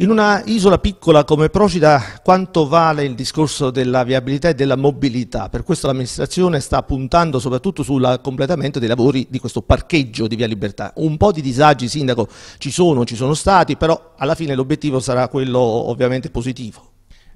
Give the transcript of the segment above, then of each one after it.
In una isola piccola come Procida quanto vale il discorso della viabilità e della mobilità? Per questo l'amministrazione sta puntando soprattutto sul completamento dei lavori di questo parcheggio di Via Libertà. Un po' di disagi, Sindaco, ci sono, ci sono stati, però alla fine l'obiettivo sarà quello ovviamente positivo.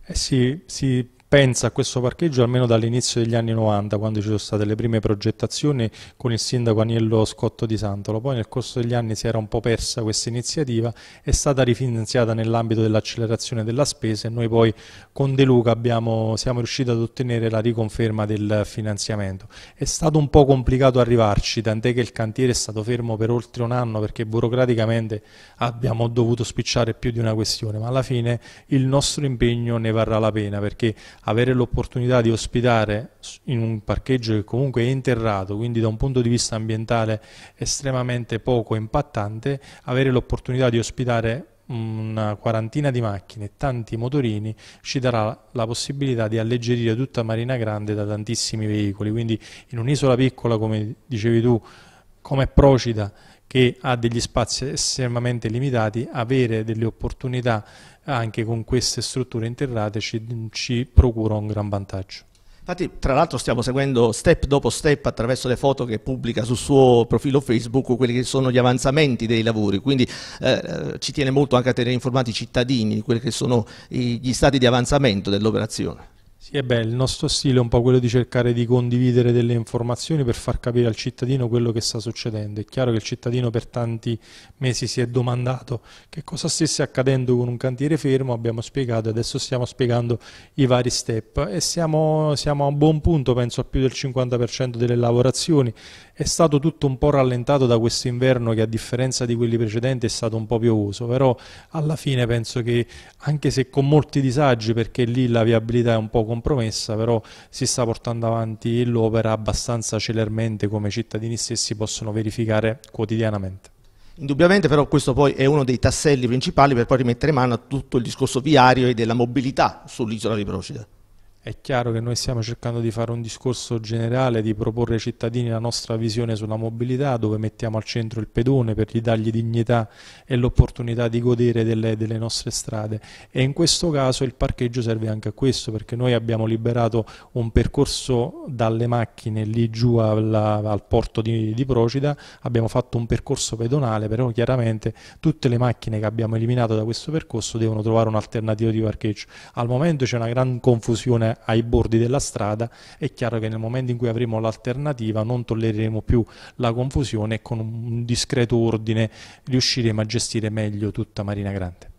Eh sì, si pensa a questo parcheggio almeno dall'inizio degli anni 90, quando ci sono state le prime progettazioni con il sindaco Aniello Scotto di Santolo. Poi nel corso degli anni si era un po' persa questa iniziativa, è stata rifinanziata nell'ambito dell'accelerazione della spesa e noi poi con De Luca abbiamo, siamo riusciti ad ottenere la riconferma del finanziamento. È stato un po' complicato arrivarci, tant'è che il cantiere è stato fermo per oltre un anno perché burocraticamente abbiamo dovuto spicciare più di una questione, ma alla fine il nostro impegno ne varrà la pena perché avere l'opportunità di ospitare in un parcheggio che comunque è interrato, quindi da un punto di vista ambientale estremamente poco impattante, avere l'opportunità di ospitare una quarantina di macchine e tanti motorini ci darà la possibilità di alleggerire tutta Marina Grande da tantissimi veicoli, quindi in un'isola piccola come dicevi tu, come Procida, che ha degli spazi estremamente limitati, avere delle opportunità anche con queste strutture interrate ci, ci procura un gran vantaggio. Infatti, tra l'altro, stiamo seguendo step dopo step attraverso le foto che pubblica sul suo profilo Facebook quelli che sono gli avanzamenti dei lavori. Quindi eh, eh ci tiene molto anche a tenere informati i cittadini di quelli che sono gli stati di avanzamento dell'operazione. Sì, beh, il nostro stile è un po' quello di cercare di condividere delle informazioni per far capire al cittadino quello che sta succedendo. È chiaro che il cittadino per tanti mesi si è domandato che cosa stesse accadendo con un cantiere fermo, abbiamo spiegato, e adesso stiamo spiegando i vari step e siamo, siamo a un buon punto, penso a più del 50% delle lavorazioni. È stato tutto un po' rallentato da questo inverno che a differenza di quelli precedenti è stato un po' piovoso, però alla fine penso che anche se con molti disagi, perché lì la viabilità è un po' compromessa, però si sta portando avanti l'opera abbastanza celermente come i cittadini stessi possono verificare quotidianamente. Indubbiamente però questo poi è uno dei tasselli principali per poi rimettere mano a tutto il discorso viario e della mobilità sull'isola di Procida. È chiaro che noi stiamo cercando di fare un discorso generale, di proporre ai cittadini la nostra visione sulla mobilità, dove mettiamo al centro il pedone per ridargli dignità e l'opportunità di godere delle, delle, nostre strade. E in questo caso il parcheggio serve anche a questo, perché noi abbiamo liberato un percorso dalle macchine lì giù alla, al porto di, di Procida, abbiamo fatto un percorso pedonale, però chiaramente tutte le macchine che abbiamo eliminato da questo percorso devono trovare un'alternativa di parcheggio. Al momento c'è una gran confusione ai bordi della strada, è chiaro che nel momento in cui avremo l'alternativa non tollereremo più la confusione e con un discreto ordine riusciremo a gestire meglio tutta Marina Grande.